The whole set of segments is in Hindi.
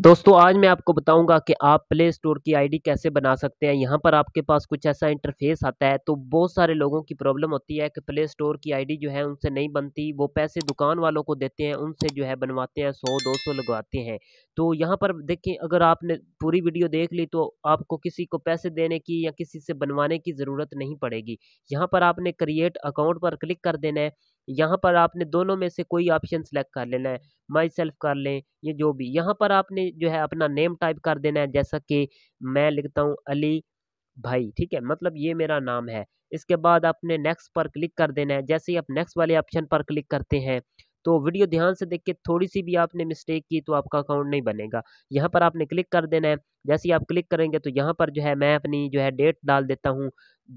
दोस्तों आज मैं आपको बताऊंगा कि आप प्ले स्टोर की आईडी कैसे बना सकते हैं यहाँ पर आपके पास कुछ ऐसा इंटरफेस आता है तो बहुत सारे लोगों की प्रॉब्लम होती है कि प्ले स्टोर की आईडी जो है उनसे नहीं बनती वो पैसे दुकान वालों को देते हैं उनसे जो है बनवाते हैं सौ दो सौ लगवाते हैं तो यहाँ पर देखें अगर आपने पूरी वीडियो देख ली तो आपको किसी को पैसे देने की या किसी से बनवाने की ज़रूरत नहीं पड़ेगी यहाँ पर आपने क्रिएट अकाउंट पर क्लिक कर देना है यहाँ पर आपने दोनों में से कोई ऑप्शन सेलेक्ट कर लेना है माई सेल्फ कर लें या जो भी यहाँ पर आपने जो है अपना नेम टाइप कर देना है जैसा कि मैं लिखता हूँ अली भाई ठीक है मतलब ये मेरा नाम है इसके बाद आपने नेक्स्ट पर क्लिक कर देना है जैसे ही आप नेक्स्ट वाले ऑप्शन पर क्लिक करते हैं तो वीडियो ध्यान से देख के थोड़ी सी भी आपने मिस्टेक की तो आपका अकाउंट नहीं बनेगा यहाँ पर आपने क्लिक कर देना है जैसे ही आप क्लिक करेंगे तो यहाँ पर जो है मैं अपनी जो है डेट डाल देता हूँ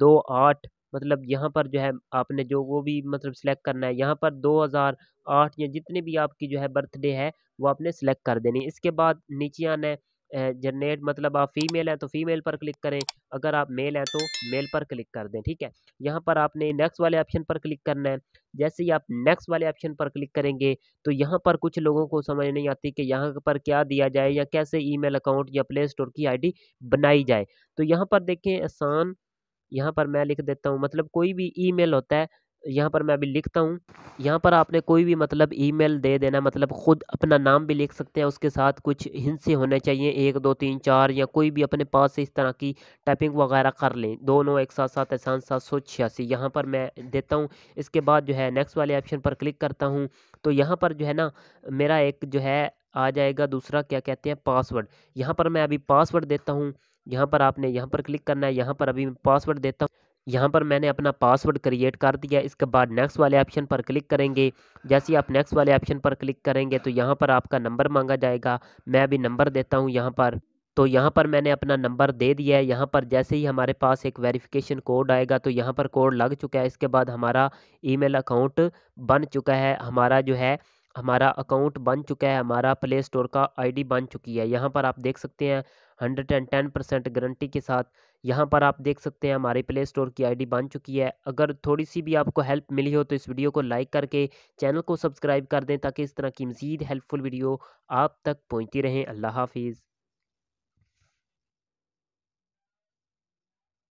दो आठ मतलब यहाँ पर जो है आपने जो वो भी मतलब सिलेक्ट करना है यहाँ पर 2008 या जितने भी आपकी जो है बर्थडे है वो आपने सेलेक्ट कर देनी इसके बाद नीचे आना है जनरेट मतलब आप फीमेल हैं तो फीमेल पर क्लिक करें अगर आप मेल हैं तो मेल पर क्लिक कर दें ठीक है यहाँ पर आपने नेक्स्ट वाले ऑप्शन पर क्लिक करना है जैसे ही आप नेक्स्ट वाले ऑप्शन पर क्लिक करेंगे तो यहाँ पर कुछ लोगों को समझ नहीं आती कि यहाँ पर क्या दिया जाए या कैसे ईमेल अकाउंट या प्ले स्टोर की आई बनाई जाए तो यहाँ पर देखें आसान यहाँ पर मैं लिख देता हूँ मतलब कोई भी ईमेल होता है यहाँ पर मैं अभी लिखता हूँ यहाँ पर आपने कोई भी मतलब ईमेल दे देना मतलब ख़ुद अपना नाम भी लिख सकते हैं उसके साथ कुछ हिंसे होने चाहिए एक दो तीन चार या कोई भी अपने पास से इस तरह की टाइपिंग वगैरह कर लें दोनों एक साथ सात एहसान सात सौ छियासी यहाँ पर मैं देता हूँ इसके बाद जो है नेक्स्ट वाले ऑप्शन पर क्लिक करता हूँ तो यहाँ पर जो है ना मेरा एक जो है आ जाएगा दूसरा क्या कहते हैं पासवर्ड यहाँ पर मैं अभी पासवर्ड देता हूँ यहाँ पर आपने यहाँ पर क्लिक करना है यहाँ पर अभी पासवर्ड देता हूँ यहाँ पर मैंने अपना पासवर्ड क्रिएट कर दिया इसके बाद नेक्स्ट वाले ऑप्शन पर क्लिक करेंगे जैसे ही आप नेक्स्ट वाले ऑप्शन पर क्लिक करेंगे तो यहाँ पर आपका नंबर मांगा जाएगा मैं अभी नंबर देता हूँ यहाँ पर तो यहाँ पर मैंने अपना नंबर दे दिया है यहाँ पर जैसे ही हमारे पास एक वेरिफिकेशन कोड आएगा तो यहाँ पर कोड लग चुका है इसके बाद हमारा ईमेल अकाउंट बन चुका है हमारा जो है हमारा अकाउंट बन चुका है हमारा प्ले स्टोर का आईडी बन चुकी है यहाँ पर आप देख सकते हैं hundred and ten percent guarantee के साथ यहाँ पर आप देख सकते हैं हमारे प्ले स्टोर की आईडी बन चुकी है अगर थोड़ी सी भी आपको हेल्प मिली हो तो इस वीडियो को लाइक करके चैनल को सब्सक्राइब कर दें ताकि इस तरह की मज़ीद हेल्पफुल वीडियो आप तक पहुँचती रहें अल्लाह हाफिज़